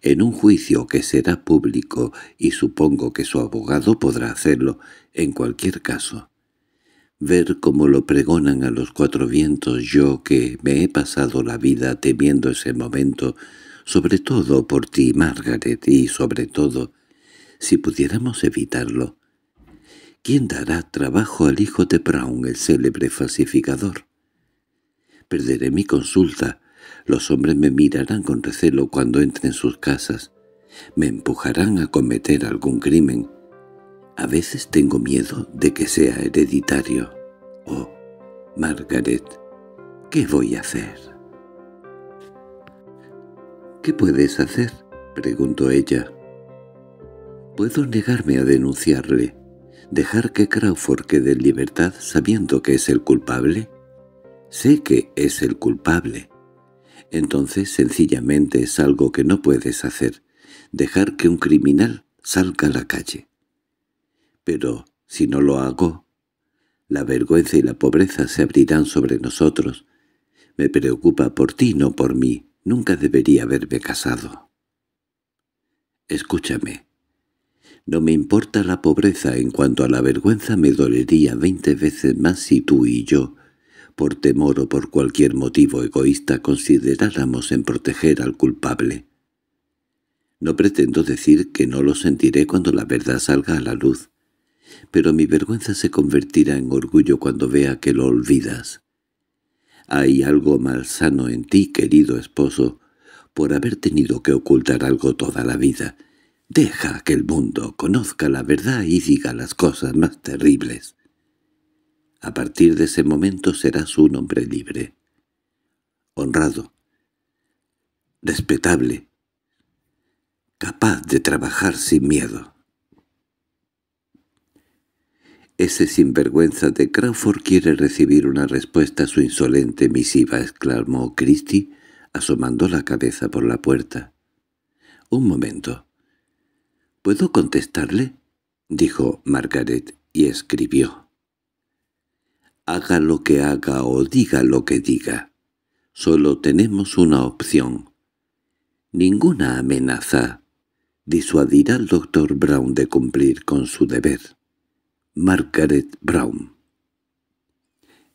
en un juicio que será público y supongo que su abogado podrá hacerlo en cualquier caso. Ver cómo lo pregonan a los cuatro vientos yo que me he pasado la vida temiendo ese momento, sobre todo por ti, Margaret, y sobre todo, si pudiéramos evitarlo, ¿Quién dará trabajo al hijo de Brown, el célebre falsificador? Perderé mi consulta. Los hombres me mirarán con recelo cuando entre en sus casas. Me empujarán a cometer algún crimen. A veces tengo miedo de que sea hereditario. Oh, Margaret, ¿qué voy a hacer? —¿Qué puedes hacer? —preguntó ella. —Puedo negarme a denunciarle ¿Dejar que Crawford quede en libertad sabiendo que es el culpable? Sé que es el culpable. Entonces sencillamente es algo que no puedes hacer, dejar que un criminal salga a la calle. Pero si no lo hago, la vergüenza y la pobreza se abrirán sobre nosotros. Me preocupa por ti, no por mí. Nunca debería haberme casado. Escúchame, no me importa la pobreza, en cuanto a la vergüenza me dolería veinte veces más si tú y yo, por temor o por cualquier motivo egoísta, consideráramos en proteger al culpable. No pretendo decir que no lo sentiré cuando la verdad salga a la luz, pero mi vergüenza se convertirá en orgullo cuando vea que lo olvidas. Hay algo malsano en ti, querido esposo, por haber tenido que ocultar algo toda la vida, Deja que el mundo conozca la verdad y diga las cosas más terribles. A partir de ese momento serás un hombre libre, honrado, respetable, capaz de trabajar sin miedo. Ese sinvergüenza de Crawford quiere recibir una respuesta a su insolente misiva, exclamó Christie, asomando la cabeza por la puerta. Un momento. —¿Puedo contestarle? —dijo Margaret, y escribió. —Haga lo que haga o diga lo que diga. Solo tenemos una opción. Ninguna amenaza disuadirá al doctor Brown de cumplir con su deber. Margaret Brown.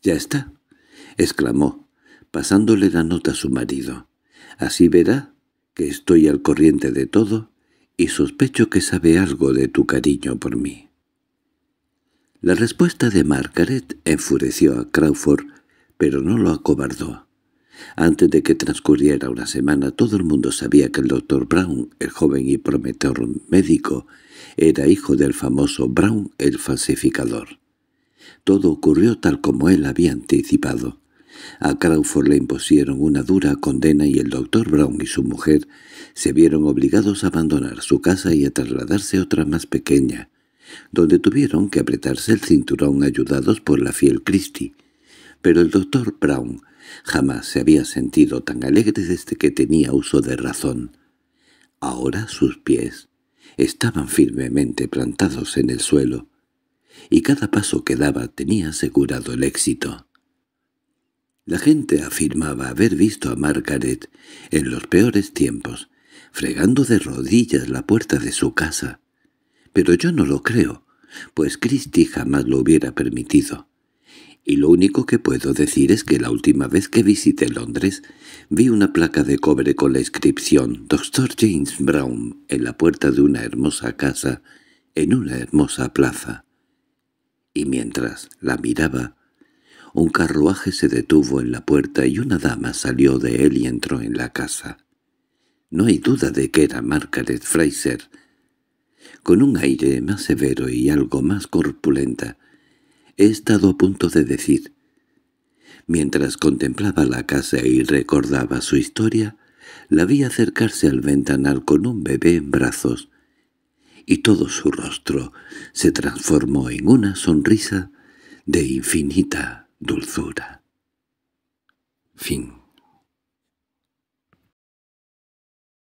—Ya está —exclamó, pasándole la nota a su marido. —Así verá que estoy al corriente de todo y sospecho que sabe algo de tu cariño por mí. La respuesta de Margaret enfureció a Crawford, pero no lo acobardó. Antes de que transcurriera una semana todo el mundo sabía que el doctor Brown, el joven y prometedor médico, era hijo del famoso Brown el falsificador. Todo ocurrió tal como él había anticipado. A Crawford le impusieron una dura condena y el doctor Brown y su mujer se vieron obligados a abandonar su casa y a trasladarse a otra más pequeña, donde tuvieron que apretarse el cinturón ayudados por la fiel Christie. Pero el doctor Brown jamás se había sentido tan alegre desde que tenía uso de razón. Ahora sus pies estaban firmemente plantados en el suelo, y cada paso que daba tenía asegurado el éxito. La gente afirmaba haber visto a Margaret en los peores tiempos, fregando de rodillas la puerta de su casa. Pero yo no lo creo, pues Christie jamás lo hubiera permitido. Y lo único que puedo decir es que la última vez que visité Londres vi una placa de cobre con la inscripción «Doctor James Brown» en la puerta de una hermosa casa, en una hermosa plaza. Y mientras la miraba, un carruaje se detuvo en la puerta y una dama salió de él y entró en la casa. No hay duda de que era Margaret Fraser, con un aire más severo y algo más corpulenta. He estado a punto de decir. Mientras contemplaba la casa y recordaba su historia, la vi acercarse al ventanal con un bebé en brazos, y todo su rostro se transformó en una sonrisa de infinita dulzura. Fin.